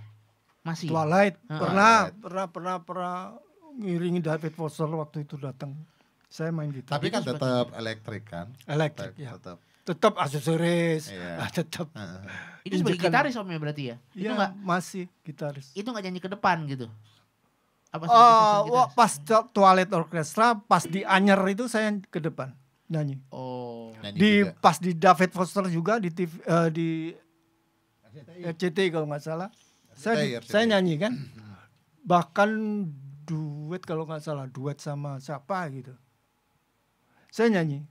Masih. Ya? Twilight. Uh, pernah, pernah, pernah, pernah ngiringi David Foster waktu itu datang. Saya main gitar. Tapi kan tetap elektrik kan? Elektrik, ya. Tetap tetap aksesoris iya. ah, tetap uh. itu sebagai gitaris om ya berarti ya itu iya, gak, masih gitaris itu gak nyanyi ke depan gitu apa uh, wah, pas toilet orkestra pas di Anyer itu saya ke depan nyanyi oh nyanyi di juga. pas di David Foster juga di TV, uh, eh, di CT kalau nggak salah RCTI, saya RCTI. saya nyanyi kan hmm. bahkan duet kalau nggak salah duet sama siapa gitu saya nyanyi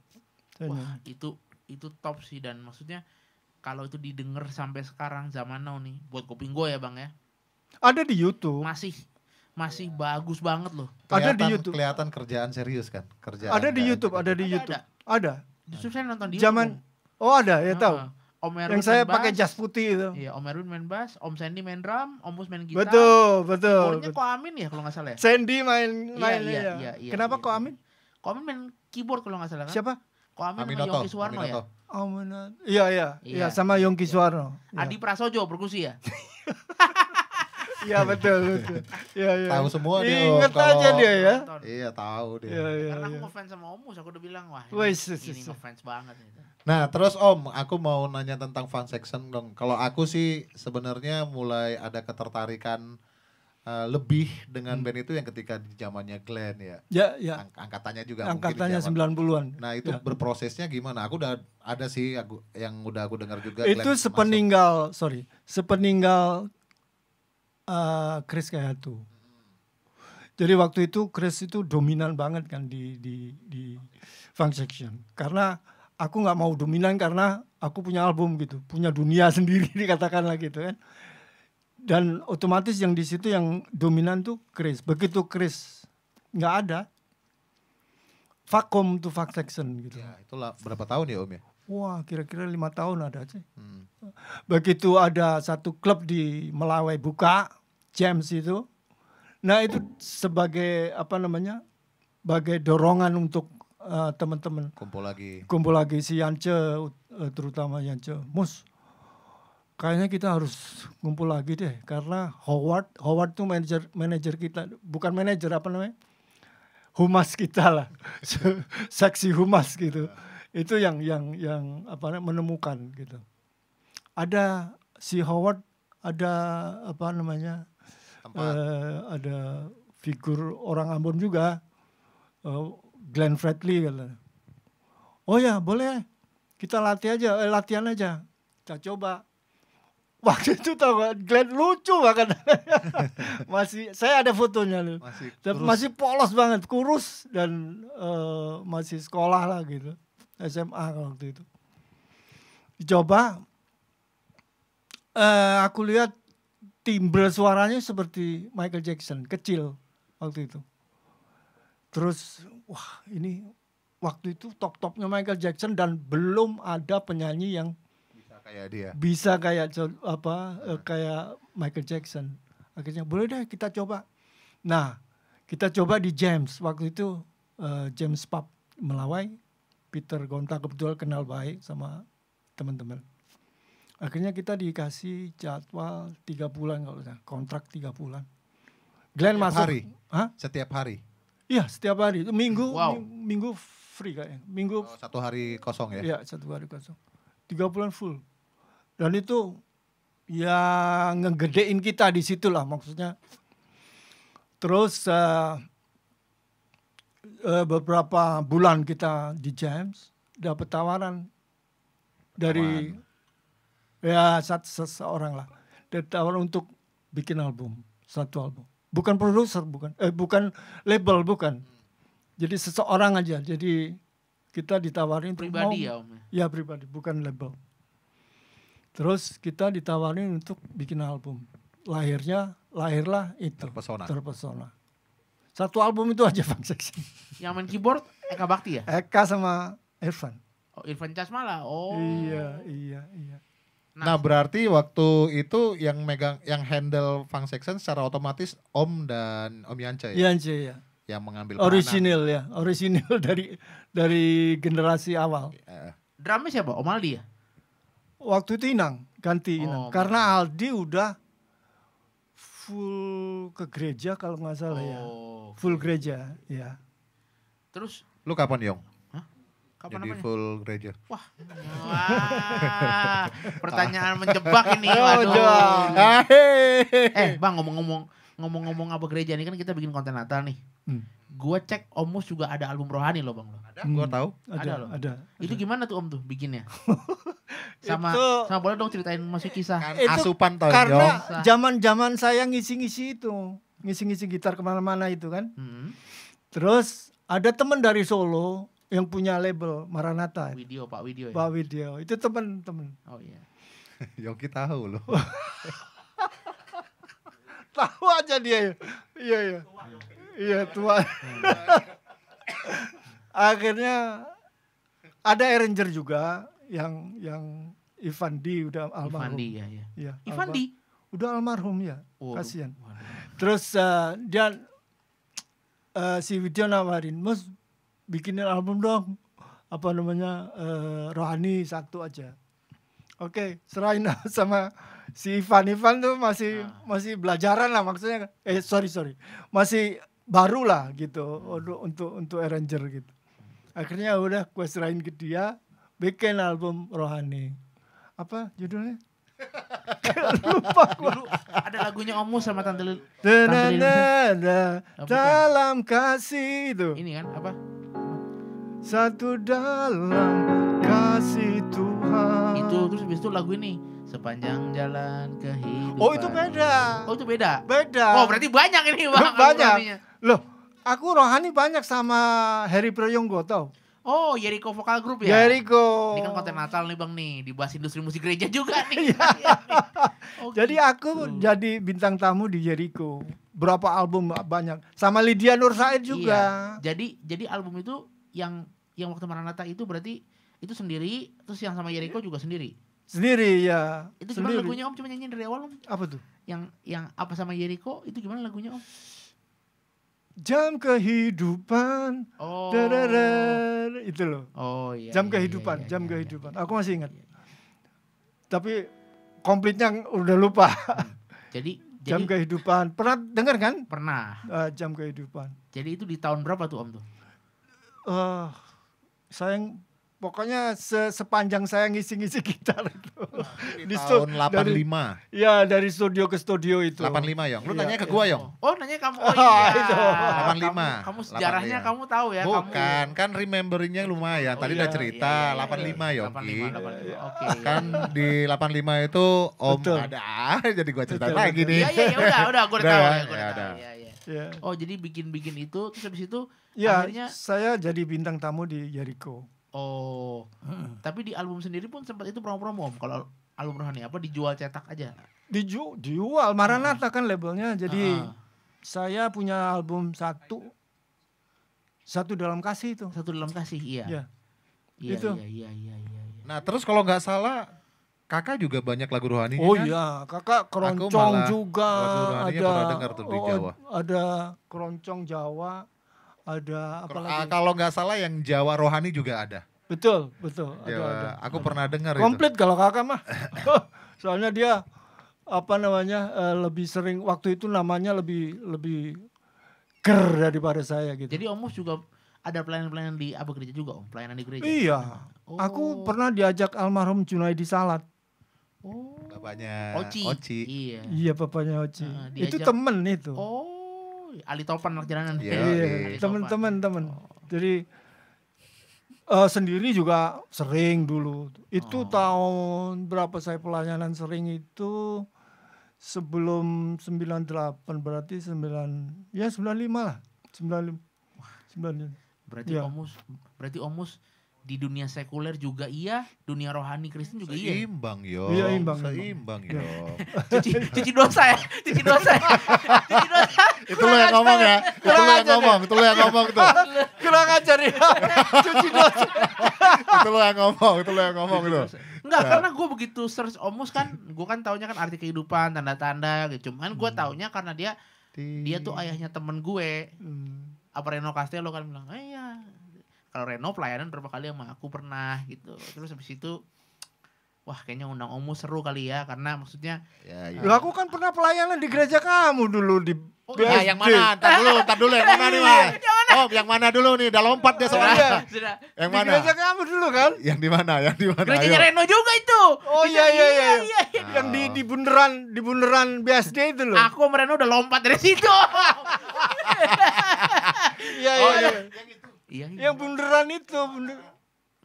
saya wah nyanyi. itu itu top sih dan maksudnya kalau itu didengar sampai sekarang zaman now nih buat kuping gue ya bang ya ada di YouTube masih masih ya. bagus banget loh kelihatan, ada di YouTube kelihatan kerjaan serius kan kerjaan ada di YouTube ada di gitu. YouTube ada, ada. ada. saya nonton di zaman YouTube. oh ada ya nah, tahu Om Erwin yang saya pakai jas putih itu. Iya, Om Erwin main bass, Om Sandy main drum, Om Bus main gitar. Betul, betul. Keyboardnya kok Amin ya kalau nggak salah ya. Sandy main iya, main iya, iya, iya, iya, Kenapa iya. kok iya. Amin? kok Amin main keyboard kalau nggak salah kan? Siapa? Kok Amin Amin sama Yongki Suwarno ya? Aminat. Iya, iya, iya, iya, sama Yongki iya. Suwarno. Iya. Adi Prasojo perkusi ya? Iya betul Iya iya. Tahu semua dia. Ingat oh, kalau... aja dia ya. Iya tahu dia. Iya, iya, Karena aku iya. ngefans sama Omus, aku udah bilang wah. Ini, Wais, ini ngefans banget gitu. Nah, terus Om, aku mau nanya tentang fan section dong. Kalau aku sih sebenarnya mulai ada ketertarikan Eh, lebih dengan hmm. band itu yang ketika di zamannya Glenn ya. Ya, ya. Ang angkatannya juga angkatannya mungkin 90-an. Nah, itu ya. berprosesnya gimana? Aku udah ada sih aku yang udah aku dengar juga Itu Glenn sepeninggal, masuk. sorry, sepeninggal uh, Chris kayak itu. Hmm. Jadi waktu itu Chris itu dominan banget kan di di di Funk Section. Karena aku nggak mau dominan karena aku punya album gitu, punya dunia sendiri dikatakanlah gitu kan dan otomatis yang di situ yang dominan tuh Chris begitu Chris nggak ada vakum tuh vaksin. Section gitu ya itulah berapa tahun ya om ya Wah, kira-kira lima tahun ada sih. Hmm. Begitu ada satu klub di Melawai buka, James itu. Nah itu sebagai apa namanya, sebagai dorongan untuk uh, teman-teman. Kumpul lagi. Kumpul lagi si Yance, uh, terutama Yance. Mus, kayaknya kita harus ngumpul lagi deh karena Howard Howard tuh manajer manajer kita bukan manajer apa namanya humas kita lah seksi humas gitu ya. itu yang yang yang apa namanya menemukan gitu ada si Howard ada apa namanya eh, ada figur orang Ambon juga uh, Glenn Fredly kata oh ya boleh kita latih aja eh, latihan aja kita coba waktu itu tau gak Glenn lucu banget masih saya ada fotonya lu masih, masih polos banget kurus dan uh, masih sekolah lah gitu SMA waktu itu coba uh, aku lihat timbre suaranya seperti Michael Jackson kecil waktu itu terus wah ini waktu itu top topnya Michael Jackson dan belum ada penyanyi yang kayak dia. Bisa kayak apa Uh. kayak Michael Jackson. Akhirnya boleh deh kita coba. Nah, kita coba di James waktu itu uh, James Pub Melawai. Peter Gonta kebetulan kenal baik sama teman-teman. Akhirnya kita dikasih jadwal tiga bulan kalau saya kontrak tiga bulan. Glenn setiap masuk hari. Hah? Setiap hari. Iya, setiap hari. itu Minggu wow. minggu free kayaknya. Minggu oh, satu hari kosong ya. Iya, satu hari kosong. Tiga bulan full. Dan itu ya ngegedein kita di situlah maksudnya. Terus uh, uh, beberapa bulan kita di James dapat tawaran dari ya satu seseorang lah. Dari tawaran untuk bikin album, satu album. Bukan produser, bukan eh bukan label, bukan. Jadi seseorang aja. Jadi kita ditawarin pribadi mau, ya om. Ya, ya pribadi, bukan label Terus kita ditawarin untuk bikin album. Lahirnya, lahirlah itu. Terpesona. Terpesona. Satu album itu aja Bang Section. Yang main keyboard Eka Bakti ya? Eka sama Irfan. Oh, Irfan Casmala. Oh. Iya, iya, iya. Nah, nah berarti waktu itu yang megang yang handle Fang Section secara otomatis Om dan Om Yance ya? Yance ya. Yang mengambil original ya, original dari dari generasi awal. Yeah. Drumnya siapa? Om Aldi ya? Waktu itu Inang, ganti oh, Inang. Karena Aldi udah full ke gereja kalau nggak salah ya. oh. ya. Full gereja, ya. Terus lu kapan, Yong? Kapan Jadi namanya? full gereja. Wah. Wah. Pertanyaan menjebak ini. Oh, waduh. Ah, eh, Bang ngomong-ngomong ngomong-ngomong apa gereja ini kan kita bikin konten Natal nih. Hmm. Gue cek Omus juga ada album rohani loh bang lo. Ada, hmm. gue tahu. Ada, ada loh. Ada, ada. Itu gimana tuh om tuh bikinnya? sama itu, sama boleh dong ceritain masih kisah. Kan asupan tau Karena zaman zaman saya ngisi-ngisi itu, ngisi-ngisi gitar kemana-mana itu kan. Hmm. Terus ada teman dari Solo yang punya label Maranata. Video Pak Video ya. Pak Video itu teman-teman. Oh iya. Yogi tahu loh. tahu aja dia. Iya iya. iya. Iya tua. Akhirnya ada Ranger juga yang yang Ivan D udah almarhum. Ivan D ya ya. ya Ivan D udah almarhum ya. Oh, Kasihan. Terus uh, dia uh, si Widya nawarin, "Mas, bikinin album dong." Apa namanya? Uh, rohani satu aja. Oke, okay, serahin sama si Ivan Ivan tuh masih nah. masih belajaran lah maksudnya eh sorry sorry masih Barulah gitu untuk untuk untuk arranger gitu akhirnya udah gue serahin ke dia bikin album rohani apa judulnya lupa gua. ada lagunya Omu sama Tante Lil. Tante Lil. Dalam kasih itu. Ini kan apa? Satu dalam kasih Tuhan. Itu terus habis itu lagu ini sepanjang jalan kehidupan. Oh, itu beda. Oh, itu beda. Beda. Oh, berarti banyak ini, Bang. banyak. Loh, aku rohani banyak sama Harry tau Oh, Jericho vokal Group ya? Jericho. Ini kan konten Natal nih Bang nih, dibahas industri musik gereja juga nih. Iya. Iya. okay. Oh, jadi aku gitu. jadi bintang tamu di Jericho. Berapa album banyak. Sama Lydia Nur Said juga. Iya. Jadi jadi album itu yang yang waktu Maranatha itu berarti itu sendiri, terus yang sama Jericho juga sendiri. Sendiri ya. Itu sendiri. lagunya Om? Cuma nyanyi dari awal Om. Apa tuh? Yang yang apa sama Jericho itu gimana lagunya Om? Jam kehidupan. Oh. Dadadar, itu loh. Oh iya. Jam iya, kehidupan, iya, iya, jam iya, kehidupan. Iya, iya, Aku masih ingat. Iya, iya. Tapi komplitnya udah lupa. Hmm. Jadi jam jadi, kehidupan. Pernah dengar kan? Pernah. Uh, jam kehidupan. Jadi itu di tahun berapa tuh Om tuh? Uh, ah, saya pokoknya se sepanjang saya ngisi-ngisi gitar itu. Nah, di tahun 85. Dari, iya, dari studio ke studio itu. 85, Yong. Lu ya, nanya ke ya. gua, Yong. Oh, nanya kamu. Oh, iya. Ah, itu. 85. Kamu, kamu sejarahnya 85. kamu tahu ya, Bukan, kamu. kan rememberingnya lumayan. Tadi oh, iya, udah cerita iya, iya, 85, iya, iya. Yong. 85, 85. Oke. Okay. Kan di 85 itu Om Betul. ada jadi gua cerita Betul. lagi nih. Iya, iya, iya, udah, udah gua udah tahu. Ya, gua udah ya, tahu. Iya, iya. Yeah. Oh, jadi bikin-bikin itu terus habis itu ya, akhirnya saya jadi bintang tamu di Jericho. Oh, hmm. tapi di album sendiri pun sempat itu promo-promo om. Kalau album Rohani apa dijual cetak aja? Diju dijual. Maranatha hmm. kan labelnya. Jadi hmm. saya punya album satu, satu dalam kasih itu. Satu dalam kasih, iya. Iya, iya, itu. iya, iya, iya, iya. iya. Nah terus kalau nggak salah Kakak juga banyak lagu rohani Oh kan? iya, kakak keroncong juga lagu ada, pernah dengar tuh oh, Jawa. Ada keroncong Jawa, ada apa lagi? Ah, kalau nggak salah yang Jawa rohani juga ada. Betul, betul. Jawa, ada, Aku ada. pernah dengar Komplit kalau kakak mah. Oh, soalnya dia apa namanya eh, lebih sering waktu itu namanya lebih lebih ger daripada saya gitu. Jadi Om juga ada pelayanan-pelayanan di apa gereja juga Om, pelayanan di gereja. Iya. Oh. Aku pernah diajak almarhum Junaidi Salat. Oh. Bapaknya Oci. Oci. Iya. Iya, bapaknya Oci. Nah, itu temen itu. Oh. Ali Topan anak jalanan. Iya, yeah. Iya. temen-temen, temen. Oh. Jadi uh, sendiri juga sering dulu. Itu oh. tahun berapa saya pelayanan sering itu sebelum 98 berarti 9 ya 95 lah. 95. Wah. 95. Berarti ya. Omus berarti Omus di dunia sekuler juga iya, dunia rohani Kristen juga iya. seimbang, iya. Yo. Iya, imbang, seimbang yo. cuci, cuci dosa ya, cuci dosa. Ya. cuci dosa. itu lo yang ngomong ya, ya, itu lo yang ya. ngomong, itu lo yang ngomong tuh. Kurang ajar ya, cuci dosa. itu lo yang ngomong, itu lo yang ngomong itu. Enggak, nah. karena gue begitu search Omus kan, gue kan taunya kan arti kehidupan, tanda-tanda gitu. Cuman gue hmm. taunya karena dia, dia tuh ayahnya temen gue. Hmm. Apa Reno Castello kan bilang, eh, iya, Eh, Reno pelayanan berapa kali sama aku pernah gitu terus habis itu wah kayaknya undang Omu seru kali ya karena maksudnya ya, eh, ya. Loh, aku kan pernah pelayanan di gereja kamu dulu di Oh, ya, yang mana? Entar dulu, entar dulu yang mana nih, Mas? Oh, yang mana dulu nih? Udah lompat dia sama dia. Yang mana? gereja kamu dulu kan? Yang di mana? Yang di mana? Gerejanya Reno juga itu. Oh iya iya, iya iya iya. Yang ah. di di bundaran di bundaran BSD itu loh. Aku sama Reno udah lompat dari situ. Iya iya. iya. Oh, Iya, iya. Yang bunderan itu, bunder.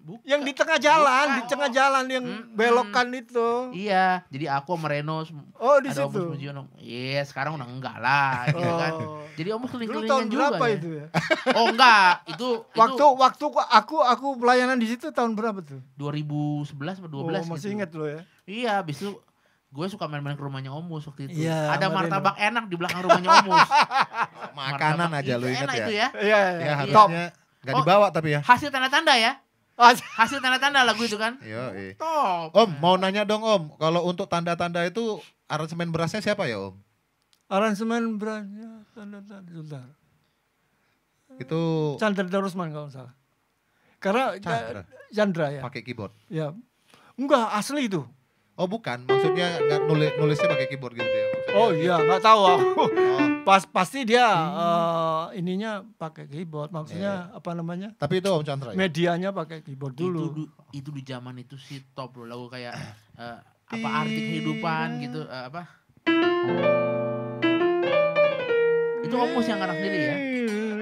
Bukan. Yang di tengah jalan, Bukan. di tengah jalan yang hmm, belokan hmm. itu. Iya, jadi aku sama Reno Oh, di ada situ. Iya, yeah, sekarang udah enggak lah gitu kan. Oh. Jadi Om keliling-kelilingan tahun juga. berapa ya. itu ya? Oh, enggak. Itu waktu itu... waktu aku aku pelayanan di situ tahun berapa tuh? 2011 atau 12 oh, masih gitu. ingat lo ya. Iya, habis itu gue suka main-main ke rumahnya Omus waktu itu. Iya, ada martabak enak di belakang rumahnya Omus. Makanan martabak aja lo iya, ingat enak ya. Itu ya. Iya, iya. Ya, harusnya Gak oh, dibawa tapi ya. Hasil tanda-tanda ya. Oh, hasil tanda-tanda lagu itu kan. Yo, Top. Om, mau nanya dong Om, kalau untuk tanda-tanda itu aransemen berasnya siapa ya Om? Aransemen berasnya tanda-tanda sebentar. Itu Chandra Darusman kalau salah. Karena Chandra, ya, Chandra ya. Pakai keyboard. Ya. Enggak, asli itu. Oh bukan, maksudnya nulis nulisnya pakai keyboard gitu ya. oh iya, nggak tahu aku. Pas pasti dia hmm. uh, ininya pakai keyboard, maksudnya yeah. Iya. apa namanya? Tapi itu Om Chandra. Ya? Medianya pakai keyboard dulu. Itu, itu di zaman itu sih top loh lagu kayak uh, apa arti kehidupan gitu uh, apa? Itu Om yang ngarang sendiri ya?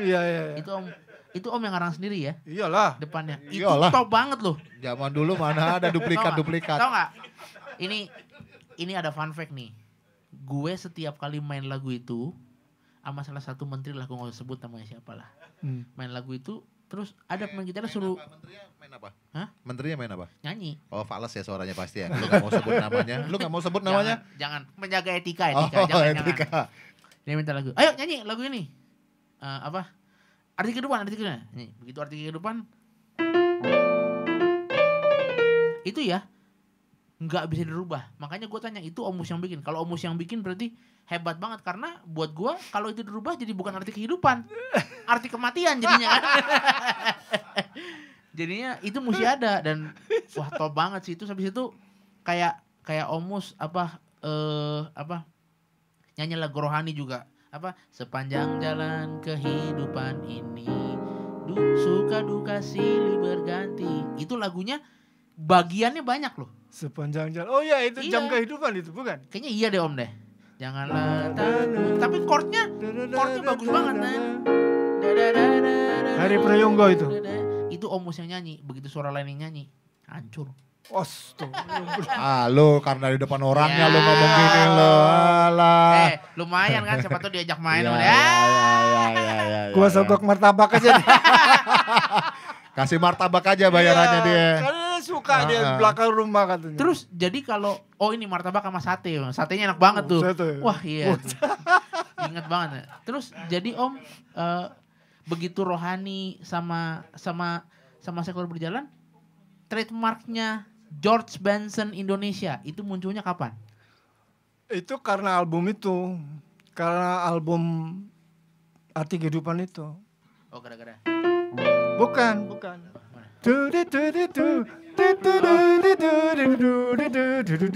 Iya, iya iya. Itu Om itu om yang ngarang sendiri ya? Iyalah. Depannya. Itu Iyalah. top banget loh. Zaman dulu mana ada duplikat-duplikat. Tau gak? Ini ini ada fun fact nih. Gue setiap kali main lagu itu, sama salah satu menteri lah gue usah sebut namanya siapa lah hmm. main lagu itu terus ada pemain gitar suruh apa? menterinya main apa? Hah? Menterinya main apa? Nyanyi. Oh, fales ya suaranya pasti ya. Lu gak mau sebut namanya. Lu gak mau sebut namanya? Jangan, jangan. menjaga etika, oh, etika. Oh, jangan, etika. Jangan. Dia minta lagu. Ayo nyanyi lagu ini. Uh, apa? Arti kehidupan, arti kehidupan. Nih, begitu arti kehidupan. Itu ya, nggak bisa dirubah. Makanya gue tanya itu Omus yang bikin. Kalau Omus yang bikin berarti hebat banget karena buat gue kalau itu dirubah jadi bukan arti kehidupan, arti kematian jadinya. Kan? jadinya itu mesti ada dan wah top banget sih itu habis itu kayak kayak Omus apa eh apa nyanyi lagu rohani juga apa sepanjang jalan kehidupan ini du, suka duka silih berganti itu lagunya bagiannya banyak loh. Sepanjang jalan. Oh ya itu iya. jam kehidupan itu bukan? Kayaknya iya deh Om deh. Janganlah takut. Tapi chordnya, chordnya bagus banget nih. Hari Prayonggo itu. Itu Omus yang nyanyi. Begitu suara lainnya yang nyanyi, hancur. Astagfirullah. ah, lo karena di depan orangnya lo ya. ngomong gini lo. Alah. Eh, lumayan kan siapa tuh diajak main iya, ya, ya, ya, ya, ya, ya, Gua iya. sogok martabak aja. Kasih martabak aja bayarannya dia dia ah. belakang rumah katanya. Terus jadi kalau oh ini martabak sama sate, satenya enak banget tuh. Sate. Wah iya. Ingat banget. Ya. Terus jadi Om uh, begitu rohani sama sama sama sekolah berjalan, trademarknya George Benson Indonesia itu munculnya kapan? Itu karena album itu, karena album arti kehidupan itu. Oh gara-gara. Bukan, bukan. Tuh, tuh, tuh, tuh.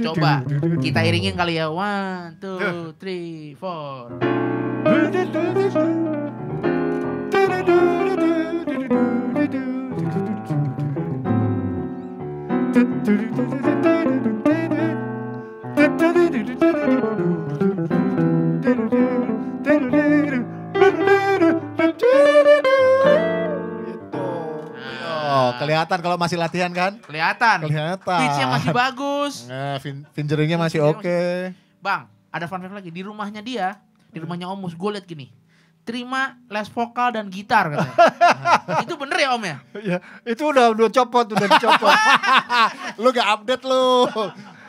Coba kita iringin kali ya. One, two, three, four. Do do kelihatan kalau masih latihan kan? Kelihatan. Kelihatan. Pitch-nya masih bagus. Nah, fingeringnya masih oke. Okay. Bang, ada fun fact lagi. Di rumahnya dia, di rumahnya Omus, gue liat gini terima les vokal dan gitar katanya. itu bener ya Om ya? ya itu udah udah copot, udah dicopot. lu gak update lu.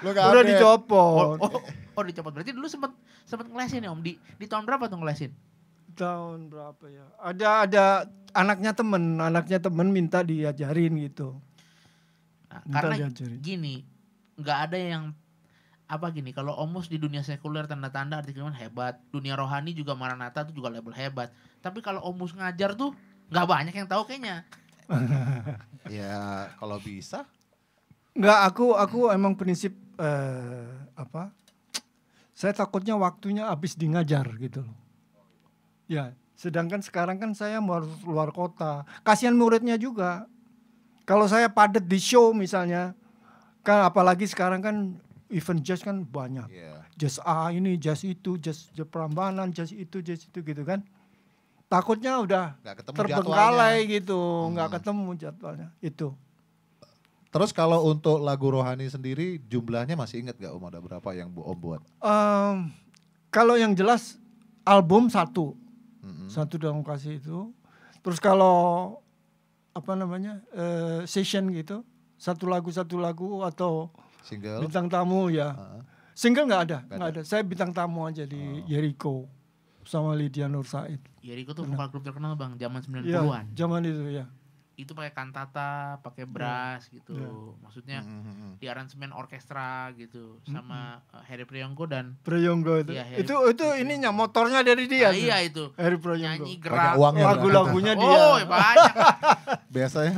Lu gak udah update. dicopot. Oh, oh, oh, oh dicopot. Berarti dulu sempet sempet ngelesin ya Om di di tahun berapa tuh ngelesin? tahun berapa ya ada ada anaknya temen anaknya temen minta diajarin gitu nah, karena diajarin. gini nggak ada yang apa gini kalau omus di dunia sekuler tanda-tanda arti hebat dunia rohani juga maranatha tuh juga label hebat tapi kalau omus ngajar tuh nggak banyak yang tahu kayaknya ya kalau bisa nggak aku aku emang prinsip eh, apa saya takutnya waktunya habis di ngajar gitu loh Ya, sedangkan sekarang kan saya harus luar kota. Kasihan muridnya juga. Kalau saya padat di show misalnya, kan apalagi sekarang kan event jazz kan banyak. Yeah. Jazz A ini, jazz itu, jazz, jazz perambanan, jazz itu, jazz itu gitu kan. Takutnya udah terbengkalai gitu, nggak hmm. ketemu jadwalnya. Itu. Terus kalau untuk lagu rohani sendiri jumlahnya masih ingat gak Om ada berapa yang Bu Om buat? Um, kalau yang jelas album satu, hmm. satu dalam kasih itu terus kalau apa namanya uh, session gitu satu lagu satu lagu atau single bintang tamu ya uh -huh. single nggak ada nggak ada. ada saya bintang tamu aja di oh. Jericho sama Lydia Nur Said Jericho tuh vokal grup terkenal bang zaman 90-an iya, ya, zaman itu ya itu pakai kantata, pakai iya. brass gitu. Yeah. Maksudnya mm -hmm. di aransemen orkestra gitu sama hmm, eh, Harry Priyongo dan Priyongo itu. Ya, Harry, itu itu ininya motornya dari dia. Nah, iya itu. Harry Priyongo. Nyanyi gerak. Ya, Lagu-lagunya dia. Oh, banyak. Biasanya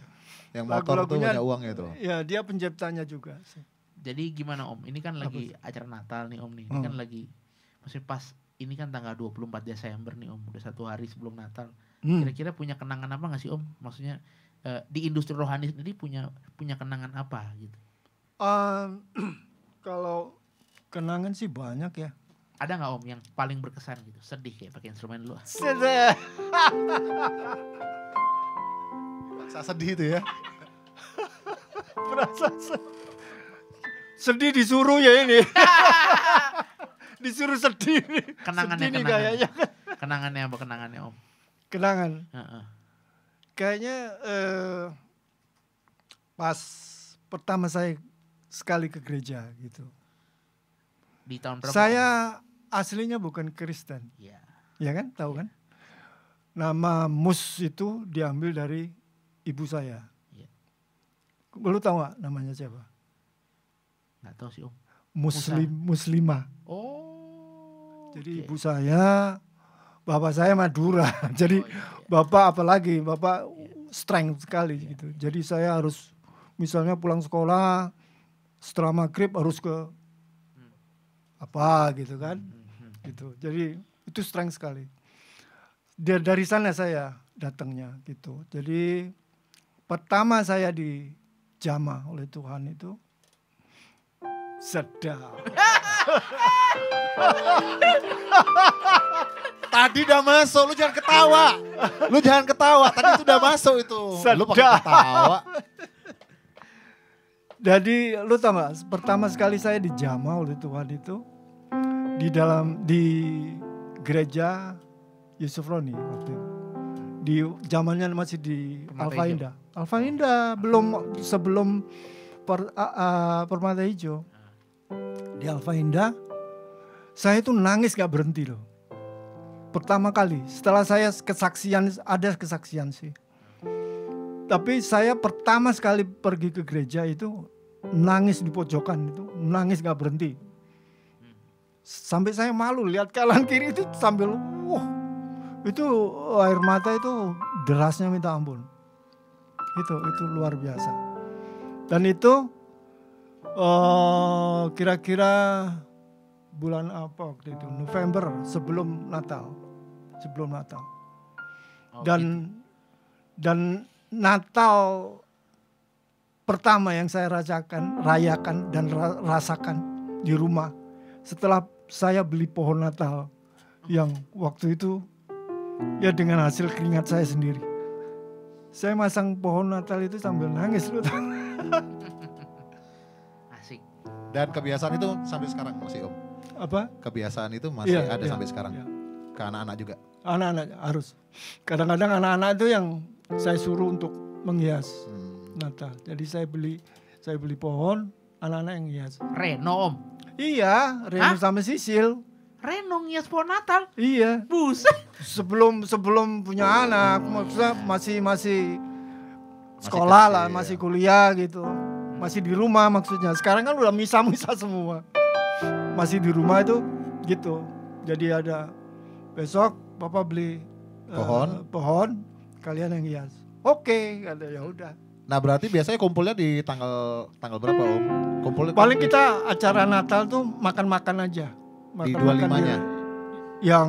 yang motor Lagu tuh banyak uang itu. Ya, iya, dia penciptanya juga Jadi gimana Om? Ini kan lagi Apa? acara Natal nih Om nih. Ini hmm. kan lagi masih pas ini kan tanggal 24 Desember nih Om, udah satu hari sebelum Natal Hmm. Kira-kira punya kenangan apa nggak sih Om? Maksudnya uh, di industri rohani sendiri punya punya kenangan apa gitu? Um, kalau kenangan sih banyak ya. Ada nggak Om yang paling berkesan gitu? Sedih kayak pakai instrumen lu. Sedih. Rasa sedih itu ya. Merasa sedih. disuruh ya ini. disuruh sedih. Kenangannya sedih kenangannya. kayaknya. Kenangannya apa kenangannya Om? kenangan uh -uh. kayaknya uh, pas pertama saya sekali ke gereja gitu di tahun berapa saya aslinya bukan Kristen yeah. ya iya kan tahu yeah. kan nama mus itu diambil dari ibu saya yeah. lu tahu gak namanya siapa Gak tahu sih om muslim Musa. muslimah oh jadi okay. ibu saya bapak saya Madura. Oh, iya, Jadi oh, iya. bapak apalagi bapak iya. strength sekali iya. gitu. Jadi saya harus misalnya pulang sekolah setelah maghrib harus ke hmm. apa gitu kan. Hmm, hmm, hmm. Gitu. Jadi itu strength sekali. Dia dari sana saya datangnya gitu. Jadi pertama saya di dijamah oleh Tuhan itu sedap. Tadi udah masuk, lu jangan ketawa. Lu jangan ketawa, tadi itu udah masuk itu. Sedap. Lu pakai ketawa. Jadi lu tau gak, pertama sekali saya di Jamal oleh Tuhan itu, di dalam, di gereja Yusuf Roni waktu itu. Di zamannya masih di Alfa Indah. Alfa Indah belum sebelum per, uh, uh, Permata Hijau. Ah. Di Alfa Indah saya itu nangis gak berhenti loh pertama kali setelah saya kesaksian ada kesaksian sih tapi saya pertama sekali pergi ke gereja itu nangis di pojokan itu nangis nggak berhenti sampai saya malu lihat kanan kiri itu sambil wah itu air mata itu derasnya minta ampun itu itu luar biasa dan itu eh, kira-kira uh, bulan apa waktu itu November sebelum Natal sebelum Natal. Oh, dan gitu. dan Natal pertama yang saya rasakan, rayakan dan rasakan di rumah setelah saya beli pohon Natal yang waktu itu ya dengan hasil keringat saya sendiri. Saya masang pohon Natal itu sambil nangis loh. Asik. Dan kebiasaan itu sampai sekarang masih Om. Apa? Kebiasaan itu iya, masih ya, ada ya, sampai sekarang. Ya ke anak-anak juga? Anak-anak harus. Kadang-kadang anak-anak itu yang saya suruh untuk menghias hmm. Natal. Jadi saya beli saya beli pohon, anak-anak yang hias. Reno om? Iya, Reno Hah? sama Sisil. Reno ngias pohon Natal? Iya. Buset. Sebelum sebelum punya oh. anak, maksudnya masih masih sekolah masih lah, iya. masih kuliah gitu. Hmm. Masih di rumah maksudnya. Sekarang kan udah misa-misa semua. Masih di rumah itu gitu. Jadi ada besok bapak beli eh, pohon uh, pohon kalian yang hias oke okay, ya udah nah berarti biasanya kumpulnya di tanggal tanggal berapa om kumpulnya paling kita acara Natal tuh makan makan aja makan, di dua limanya yang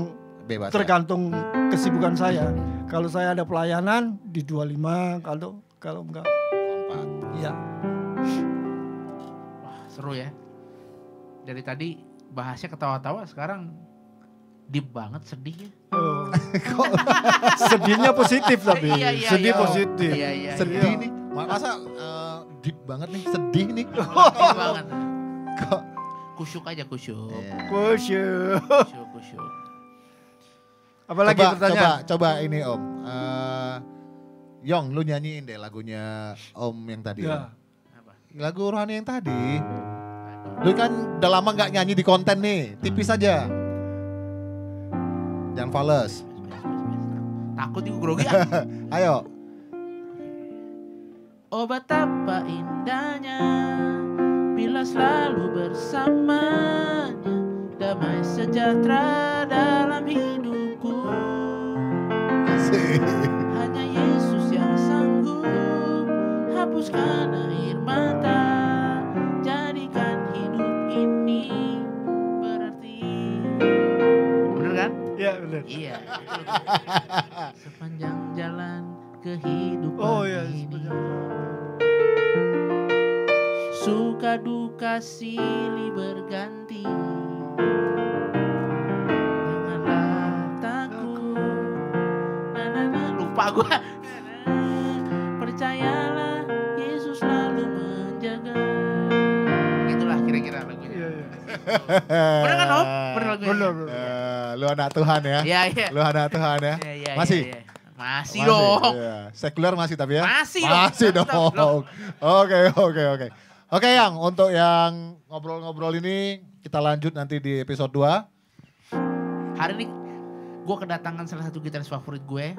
Bebas ya? tergantung ya? kesibukan saya kalau saya ada pelayanan di 25 kalau kalau enggak empat iya wah seru ya dari tadi bahasnya ketawa-tawa sekarang deep banget sedihnya. Oh. Kok sedihnya positif tapi. Iya, iya, sedih iya, positif. Iya, iya, iya. sedih iya. nih. Masa uh, deep banget nih, sedih nih. Kok kusyuk aja kusyuk. Yeah. Kusyuk. Kusyuk, kusyuk. Apalagi coba, pertanyaan? Coba, coba ini Om. Uh, Yong, lu nyanyiin deh lagunya Om yang tadi. Ya. Apa? Lagu Rohani yang tadi. Lu kan udah lama gak nyanyi di konten nih, tipis aja. Jangan fales. Takut nih grogi ah. Ayo. Oh betapa indahnya bila selalu bersamanya damai sejahtera dalam hidupku. Hanya Yesus yang sanggup hapuskan air mata. Iya benar. Iya. Sepanjang jalan kehidupan oh, iya, ini. Iya. Suka duka silih berganti. Janganlah takut. Na, na, na. Lupa gue. Percayalah Yesus menjaga. Itulah kira-kira lagunya. Bener iya, iya. kan Om? Bener lagunya? Bener, bener lu anak Tuhan ya. Iya, iya. Lu anak Tuhan ya. Iya, iya. iya masih. Iya. Masih, masih dong. Iya. Sekuler masih tapi ya. Masih, masih dong. dong. Oke, oke, oke. Oke, yang untuk yang ngobrol-ngobrol ini kita lanjut nanti di episode 2. Hari ini gue kedatangan salah satu gitaris favorit gue.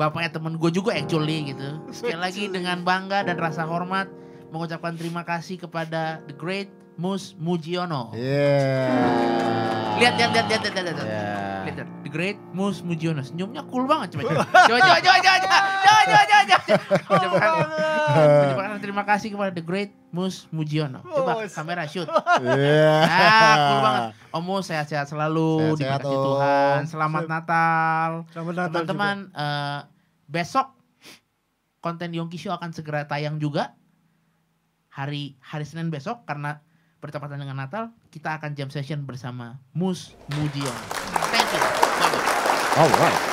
Bapaknya temen gue juga actually gitu. Sekali lagi dengan bangga dan rasa hormat mengucapkan terima kasih kepada The Great Mus Mujiono. Yeah. Lihat, lihat, lihat, lihat, lihat, lihat, lihat. Yeah. Lihat, lihat. The Great Mus Mujiono. Senyumnya cool banget. Coba, coba, coba, coba, coba, coba, coba, coba, coba, coba, coba, terima kasih kepada The Great Mus Mujiono. Coba kamera shoot. Yeah. Nah, cool banget. Om oh, Mus sehat-sehat selalu. Sehat, sehat Dikasih oh. Tuhan. Selamat Natal. Selamat Natal Teman-teman, uh, besok konten Yongki Show akan segera tayang juga hari hari Senin besok karena bertepatan dengan Natal, kita akan jam session bersama Mus Mujion. Thank you. Thank you. All right.